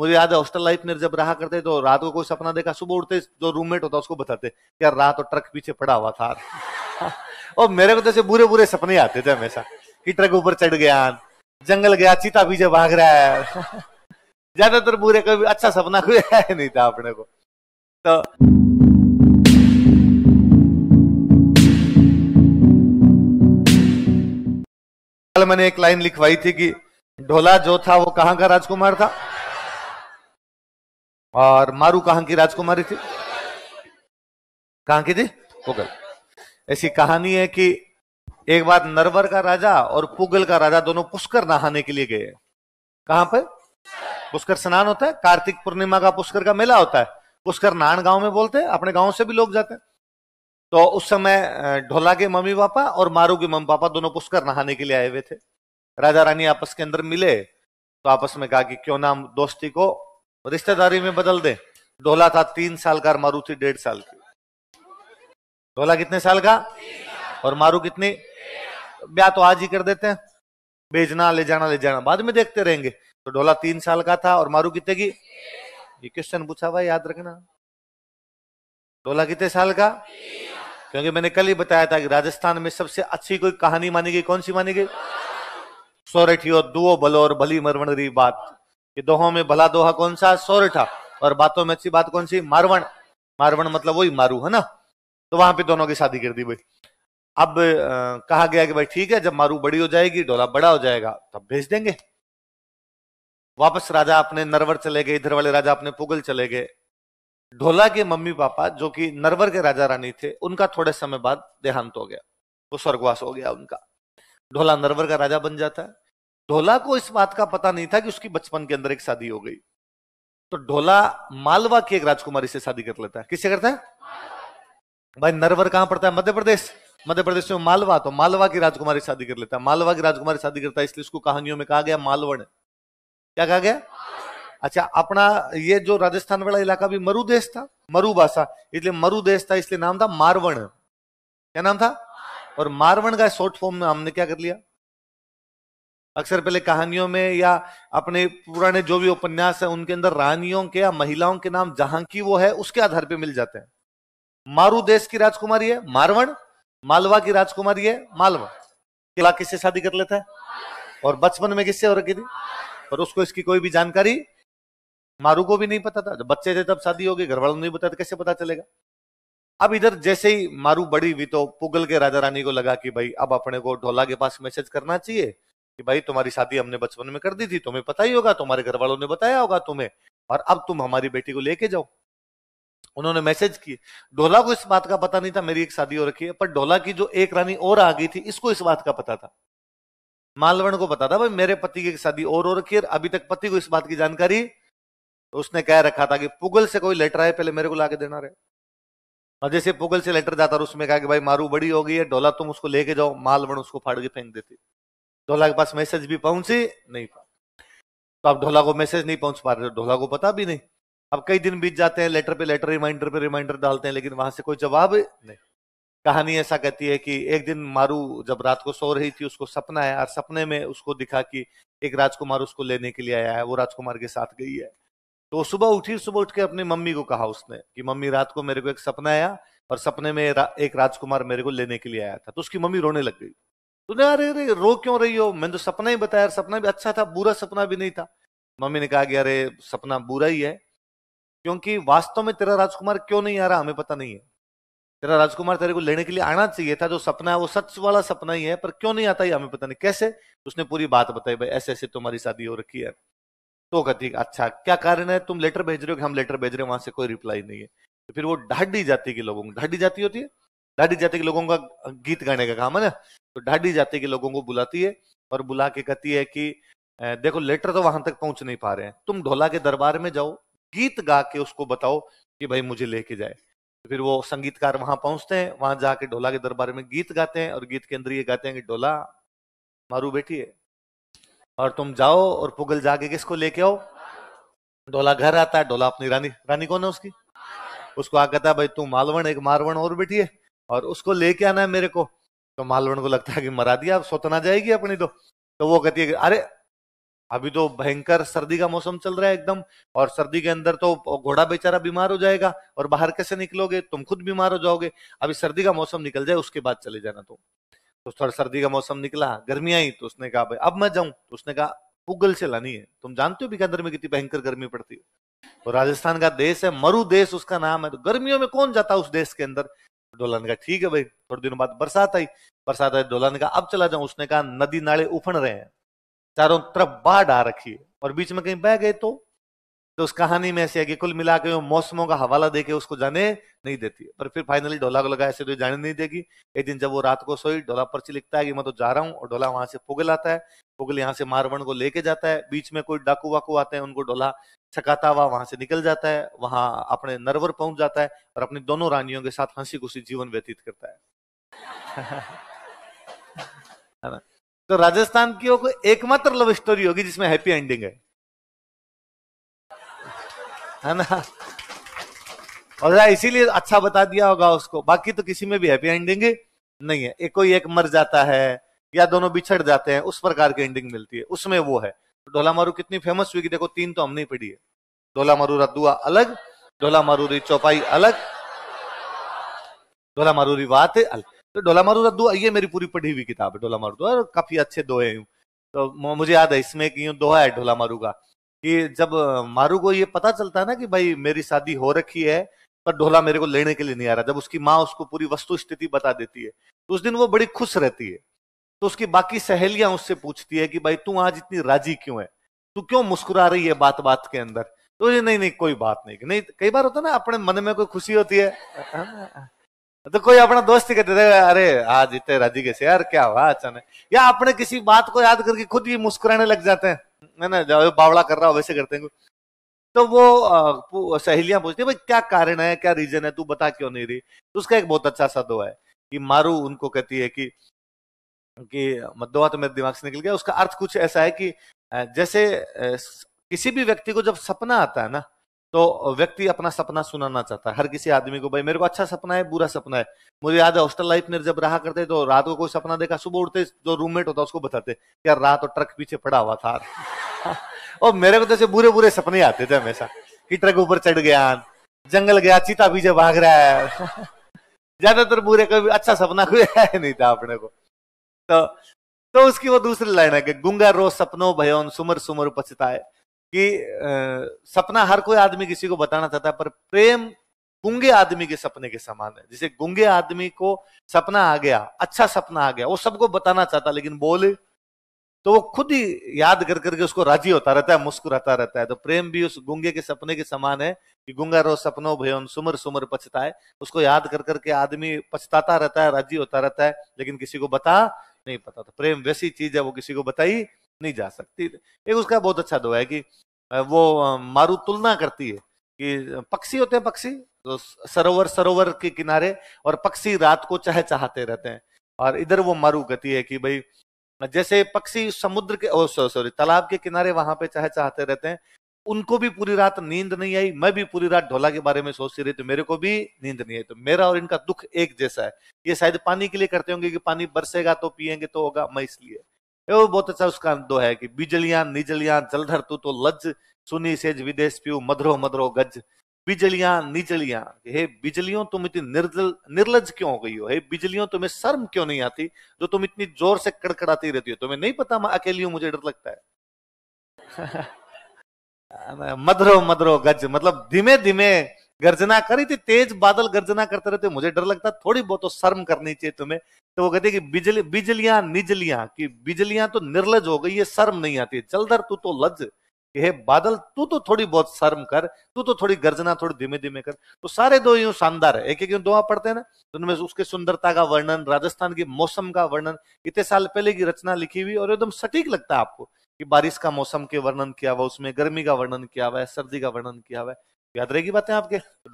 मुझे याद है हॉस्टल लाइफ में जब रहा करते तो रात को कोई सपना देखा सुबह उठते जो रूममेट होता उसको बताते यार रात और ट्रक पीछे पड़ा हुआ था और मेरे को जैसे तो बुरे बुरे सपने आते थे हमेशा कि ट्रक ऊपर चढ़ गया जंगल गया चीता पीछे भाग रहा है ज्यादातर बुरे कभी अच्छा सपना कोई है नहीं था अपने को तो कल मैंने एक लाइन लिखवाई थी कि ढोला जो था वो कहां का राजकुमार था और मारू कहां की राजकुमारी थी कहां की थी पुगल ऐसी कहानी है कि एक बार नरवर का राजा और पुगल का राजा दोनों पुष्कर नहाने के लिए गए कहां पर पुष्कर स्नान होता है कार्तिक पूर्णिमा का पुष्कर का मेला होता है पुष्कर नान गांव में बोलते हैं अपने गांव से भी लोग जाते हैं तो उस समय ढोला के मम्मी पापा और मारू के मम्मी पापा दोनों पुष्कर नहाने के लिए आए हुए थे राजा रानी आपस के अंदर मिले तो आपस में कहा कि क्यों ना दोस्ती को रिश्तेदारी में बदल दे डोला था तीन साल का और थी डेढ़ साल की डोला कितने साल का और मारू कितनी ब्याह तो आज ही कर देते हैं भेजना ले जाना ले जाना बाद में देखते रहेंगे तो डोला तीन साल का था और मारू कितने की ये क्वेश्चन पूछा हुआ याद रखना डोला कितने साल का क्योंकि मैंने कल ही बताया था कि राजस्थान में सबसे अच्छी कोई कहानी मानी गई कौन सी मानी गई सोरेठियो दुओ बलोर भली मरवण बात कि दोहों में भला दोहा कौन सा सोरठा और बातों में अच्छी बात कौन सी मारवण मारवण मतलब वही मारू है ना तो वहां पे दोनों की शादी कर दी भाई अब आ, कहा गया कि भाई ठीक है जब मारू बड़ी हो जाएगी डोला बड़ा हो जाएगा तब भेज देंगे वापस राजा अपने नरवर चले गए इधर वाले राजा अपने पुगल चले गए ढोला के मम्मी पापा जो कि नरवर के राजा रानी थे उनका थोड़े समय बाद देहांत हो गया वो स्वर्गवास हो गया उनका ढोला नरवर का राजा बन जाता है ढोला को इस बात का पता नहीं था कि उसकी बचपन के अंदर एक शादी हो गई तो ढोला मालवा की एक राजकुमारी से शादी कर लेता है किससे करता है भाई नरवर कहां पड़ता है मध्य प्रदेश मध्य प्रदेश में मालवा तो मालवा की राजकुमारी शादी कर लेता है मालवा की राजकुमारी शादी करता है इसलिए उसको कहानियों में कहा गया मालवण क्या कहा गया अच्छा अपना ये जो राजस्थान वाला इलाका भी मरु देश था मरु भाषा इसलिए मरु देश था इसलिए नाम था मारवण क्या नाम था और मारवण का शॉर्ट फॉर्म में हमने क्या कर लिया अक्सर पहले कहानियों में या अपने पुराने जो भी उपन्यास है उनके अंदर रानियों के या महिलाओं के नाम जहां की वो है उसके आधार पर मिल जाते हैं मारू देश की राजकुमारी है मारवण मालवा की राजकुमारी है मालवा किला किससे शादी कर लेता है और बचपन में किससे हो रखी थी और उसको इसकी कोई भी जानकारी मारू को भी नहीं पता था जब बच्चे थे तब शादी होगी घर वालों ने नहीं बताया तो कैसे पता चलेगा अब इधर जैसे ही मारू बड़ी हुई तो पुगल के राजा रानी को लगा कि भाई अब अपने को ढोला के पास मैसेज करना चाहिए कि भाई तुम्हारी शादी हमने बचपन में कर दी थी तुम्हें पता ही होगा तुम्हारे घर वालों ने बताया होगा तुम्हें और अब तुम हमारी बेटी को लेके जाओ उन्होंने मैसेज किए डोला को इस बात का पता नहीं था मेरी एक शादी हो रखी है पर डोला की जो एक रानी और आ गई थी इसको इस बात का पता था मालवण को पता था भाई मेरे पति की शादी और हो रखी है अभी तक पति को इस बात की जानकारी तो उसने कह रखा था कि पुगल से कोई लेटर आए पहले मेरे को लाके देना रहे और जैसे पुगल से लेटर जाता उसमें कहा कि भाई मारू बड़ी हो गई है डोला तुम उसको लेके जाओ मालवण उसको फाड़ के फेंक देती ढोला के पास मैसेज भी पहुंचे नहीं तो आप ढोला को मैसेज नहीं पहुंच पा रहे हो ढोला को पता भी नहीं अब कई दिन बीत जाते हैं लेटर पे लेटर रिमाइंडर पे रिमाइंडर डालते हैं लेकिन वहां से कोई जवाब नहीं कहानी ऐसा कहती है कि एक दिन मारू जब रात को सो रही थी उसको सपना है और सपने में उसको दिखा कि एक राजकुमार उसको लेने के लिए आया है वो राजकुमार के साथ गई है तो सुबह उठी सुबह उठ के अपनी मम्मी को कहा उसने कि मम्मी रात को मेरे को एक सपना आया और सपने में एक राजकुमार मेरे को लेने के लिए आया था तो उसकी मम्मी रोने लग गई तूने अरे अरे रो क्यों रही हो मैंने तो सपना ही बताया सपना भी अच्छा था बुरा सपना भी नहीं था मम्मी ने कहा कि अरे सपना बुरा ही है क्योंकि वास्तव में तेरा राजकुमार क्यों नहीं आ रहा हमें पता नहीं है तेरा राजकुमार तेरे को लेने के लिए आना चाहिए था जो सपना है वो सच वाला सपना ही है पर क्यों नहीं आता ये हमें पता नहीं कैसे उसने पूरी बात बताई भाई ऐसे ऐसे तुम्हारी शादी हो रखी है तो कहती अच्छा क्या कारण है तुम लेटर भेज रहे हो कि हम लेटर भेज रहे हैं वहां से कोई रिप्लाई नहीं है तो फिर वो ढाडी जाती के लोगों को ढाडी जाती होती है ढाडी जाति के लोगों का गीत गाने का काम है ना तो ढाडी जाति के लोगों को बुलाती है और बुला के कहती है कि देखो लेटर तो वहां तक पहुंच नहीं पा रहे हैं तुम ढोला के दरबार में जाओ गीत गा के उसको बताओ कि भाई मुझे लेके जाए फिर वो संगीतकार वहां पहुंचते हैं वहां जाके ढोला के दरबार में गीत गाते हैं और गीत के अंदर ये गाते हैं कि ढोला मारू बेटी है और तुम जाओ और पुगल जाके किसको लेके आओ ढोला घर आता है ढोला अपनी रानी रानी कौन है उसकी उसको आ कहता है भाई तू मालवण एक मारवण और बेटी है और उसको लेके आना है मेरे को तो मालवण को लगता है कि मरा दिया अब सोतना जाएगी अपनी तो तो वो कहती है अरे अभी तो भयंकर सर्दी का मौसम चल रहा है एकदम और सर्दी के अंदर तो घोड़ा बेचारा बीमार हो जाएगा और बाहर कैसे निकलोगे तुम खुद बीमार हो जाओगे अभी सर्दी का मौसम निकल जाए उसके बाद चले जाना तुम तो थोड़ा तो सर्दी का मौसम निकला गर्मी आई तो उसने कहा भाई अब मैं जाऊं तो उसने कहा पुगल से लानी है तुम जानते हो बीकानेर में कितनी भयंकर गर्मी पड़ती है तो राजस्थान का देश है मरु देश उसका नाम है तो गर्मियों में कौन जाता है उस देश के अंदर डोला ने कहा ठीक है भाई थोड़े दिनों बाद बरसात आई बरसात आई डोला ने कहा अब चला जाऊं उसने कहा नदी नाले उफड़ रहे हैं चारों तरफ बाढ़ आ रखी है और बीच में कहीं बह गए तो तो उस कहानी में ऐसे है कि कुल मिला के वो मौसमों का हवाला देके उसको जाने नहीं देती पर फिर फाइनली ढोला को लगा ऐसे तो जाने नहीं देगी एक दिन जब वो रात को सोई ढोला पर्ची लिखता है कि मैं तो जा रहा हूँ और ढोला वहां से पुगल आता है पुगल यहाँ से मारवण को लेके जाता है बीच में कोई डाकू वाकू आते हैं उनको ढोला छकाता हुआ वहां से निकल जाता है वहां अपने नरवर पहुंच जाता है और अपनी दोनों रानियों के साथ हंसी खुशी जीवन व्यतीत करता है तो राजस्थान की एकमात्र लव स्टोरी होगी जिसमें हैप्पी एंडिंग है है ना और इसीलिए अच्छा बता दिया होगा उसको बाकी तो किसी में भी हैप्पी एंडिंग नहीं है एक कोई एक मर जाता है या दोनों बिछड़ जाते हैं उस प्रकार की एंडिंग मिलती है उसमें वो है ढोला मारू कितनी फेमस हुई कि देखो तीन तो हमने पढ़ी है ढोला मारू रद्दुआ अलग ढोला मारूरी चौपाई अलग ढोला मारूरी वात अलग तो ढोला मारू रद्दुआ ये मेरी पूरी पढ़ी हुई किताब है ढोला मारू और काफी अच्छे दोहे तो मुझे याद है इसमें एक दोहा है ढोला मारू का कि जब मारू को ये पता चलता है ना कि भाई मेरी शादी हो रखी है पर ढोला मेरे को लेने के लिए नहीं आ रहा जब उसकी माँ उसको पूरी वस्तु स्थिति बता देती है तो उस दिन वो बड़ी खुश रहती है तो उसकी बाकी सहेलियां उससे पूछती है कि भाई तू आज इतनी राजी क्यों है तू क्यों मुस्कुरा रही है बात बात के अंदर तो ये नहीं नहीं कोई बात नहीं नहीं कई बार होता ना अपने मन में कोई खुशी होती है तो कोई अपना दोस्त ही कहते थे अरे आज इतने राजी कैसे यार क्या हुआ अचानक या अपने किसी बात को याद करके खुद ही मुस्कुराने लग जाते हैं है ना बावड़ा कर रहा हूँ वैसे करते हैं तो वो सहेलियां पूछती है भाई क्या कारण है क्या रीजन है तू बता क्यों नहीं रही तो उसका एक बहुत अच्छा सा दुआ है कि मारू उनको कहती है कि कि मतलब दुआ तो मेरे दिमाग से निकल गया उसका अर्थ कुछ ऐसा है कि जैसे किसी भी व्यक्ति को जब सपना आता है ना तो व्यक्ति अपना सपना सुनाना चाहता है हर किसी आदमी को भाई मेरे को अच्छा सपना है बुरा सपना है मुझे याद है हॉस्टल लाइफ में जब रहा करते तो रात को कोई सपना देखा सुबह उठते जो रूममेट होता उसको बताते यार रात और ट्रक पीछे पड़ा हुआ था और मेरे को तो बुरे बुरे सपने आते थे हमेशा कि ट्रक ऊपर चढ़ गया जंगल गया चीता पीछे भाग रहा है ज्यादातर बुरे कभी अच्छा सपना कोई है नहीं था अपने को तो तो उसकी वो दूसरी लाइन है कि गुंगा रो सपनों भयोन सुमर सुमर पछताए कि सपना हर कोई आदमी किसी को बताना चाहता है पर प्रेम गुंगे आदमी के सपने के समान है जिसे गुंगे आदमी को सपना आ गया अच्छा सपना आ गया वो सबको बताना चाहता लेकिन बोले तो वो खुद ही याद कर करके उसको राजी होता रहता है मुस्कुराता रहता है तो प्रेम भी उस गुंगे के सपने के समान है कि गुंगा रो सपनों भयन सुमर सुमर पछताए उसको याद कर करके आदमी पछताता रहता है राजी होता रहता है लेकिन किसी को बता नहीं पता तो प्रेम वैसी चीज है वो किसी को बताई नहीं जा सकती एक उसका बहुत अच्छा दो है कि वो मारू तुलना करती है कि पक्षी होते हैं पक्षी तो सरोवर सरोवर के किनारे और पक्षी रात को चह चाहते रहते हैं और इधर वो मारू कहती है कि भाई जैसे पक्षी समुद्र के ओ सॉरी तालाब के किनारे वहां पे चह चाहते रहते हैं उनको भी पूरी रात नींद नहीं आई मैं भी पूरी रात ढोला के बारे में सोचती रही तो मेरे को भी नींद नहीं आई तो मेरा और इनका दुख एक जैसा है ये शायद पानी के लिए करते होंगे कि पानी बरसेगा तो पियेंगे तो होगा मैं इसलिए वो बहुत अच्छा उसका दो है कि बिजलियां निजलियां जलधर तू तो लज सुनी सेज विदेश पीऊ मधरो मधरो गज बिजलियां निजलियां हे बिजलियों तुम इतनी निर्जल निर्लज क्यों हो गई हो हे बिजलियों तुम्हें शर्म क्यों नहीं आती जो तुम इतनी जोर से कड़कड़ाती रहती हो तुम्हें नहीं पता मैं अकेली हूं मुझे डर लगता है मधरो मधरो गज मतलब धीमे धीमे गर्जना करी थी तेज बादल गर्जना करते रहते मुझे डर लगता थोड़ी बहुत तो शर्म करनी चाहिए तुम्हें तो वो कहते कि बिजली बिजलियां निजलियां कि बिजलियां तो निर्लज हो गई ये शर्म नहीं आती चल दर तू तो लज हे बादल तू तो थोड़ी बहुत शर्म कर तू तो थोड़ी गर्जना थोड़ी धीमे धीमे कर तो सारे दो यूं शानदार है एक एक यूं दोहा पढ़ते हैं ना तो उनमें उसके सुंदरता का वर्णन राजस्थान के मौसम का वर्णन इतने साल पहले की रचना लिखी हुई और एकदम सटीक लगता है आपको कि बारिश का मौसम के वर्णन किया हुआ उसमें गर्मी का वर्णन किया हुआ है सर्दी का वर्णन किया हुआ है याद रहेगी बातें आपके